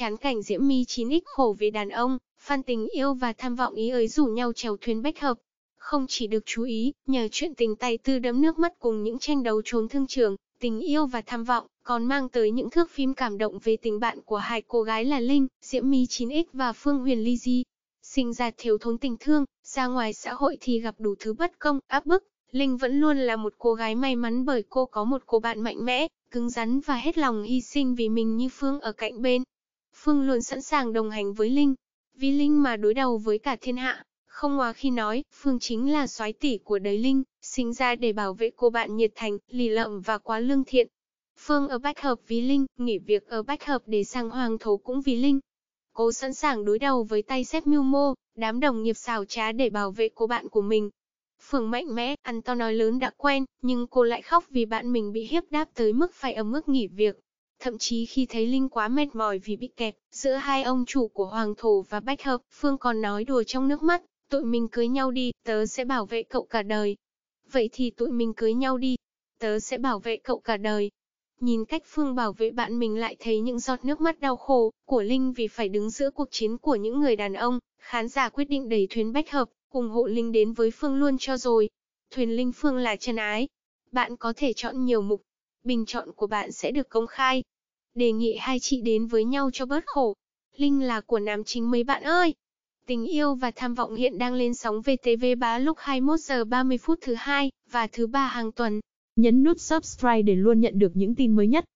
chán cảnh diễm mi 9x khổ về đàn ông, Phan tình yêu và tham vọng ý ấy rủ nhau trèo thuyền bách hợp. Không chỉ được chú ý, nhờ chuyện tình tay tư đấm nước mắt cùng những tranh đấu trốn thương trường, tình yêu và tham vọng, còn mang tới những thước phim cảm động về tình bạn của hai cô gái là Linh, Diễm My 9X và Phương Huyền Ly Di. Sinh ra thiếu thốn tình thương, ra ngoài xã hội thì gặp đủ thứ bất công, áp bức. Linh vẫn luôn là một cô gái may mắn bởi cô có một cô bạn mạnh mẽ, cứng rắn và hết lòng hy sinh vì mình như Phương ở cạnh bên. Phương luôn sẵn sàng đồng hành với Linh, vì Linh mà đối đầu với cả thiên hạ. Không hòa khi nói, Phương chính là soái tỷ của đới Linh, sinh ra để bảo vệ cô bạn nhiệt thành, lì lợm và quá lương thiện. Phương ở Bách Hợp vì Linh, nghỉ việc ở Bách Hợp để sang Hoàng Thố cũng vì Linh. Cô sẵn sàng đối đầu với tay xếp mưu mô, đám đồng nghiệp xào trá để bảo vệ cô bạn của mình. Phương mạnh mẽ, ăn to nói lớn đã quen, nhưng cô lại khóc vì bạn mình bị hiếp đáp tới mức phải ở mức nghỉ việc. Thậm chí khi thấy Linh quá mệt mỏi vì bị kẹt, giữa hai ông chủ của Hoàng Thổ và Bách Hợp, Phương còn nói đùa trong nước mắt, tụi mình cưới nhau đi, tớ sẽ bảo vệ cậu cả đời. Vậy thì tụi mình cưới nhau đi, tớ sẽ bảo vệ cậu cả đời. Nhìn cách Phương bảo vệ bạn mình lại thấy những giọt nước mắt đau khổ của Linh vì phải đứng giữa cuộc chiến của những người đàn ông, khán giả quyết định đẩy thuyền Bách Hợp, cùng hộ Linh đến với Phương luôn cho rồi. Thuyền Linh Phương là chân ái. Bạn có thể chọn nhiều mục bình chọn của bạn sẽ được công khai. Đề nghị hai chị đến với nhau cho bớt khổ. Linh là của nam chính mấy bạn ơi. Tình yêu và tham vọng hiện đang lên sóng VTV bá lúc 21 giờ 30 phút thứ hai và thứ ba hàng tuần. Nhấn nút subscribe để luôn nhận được những tin mới nhất.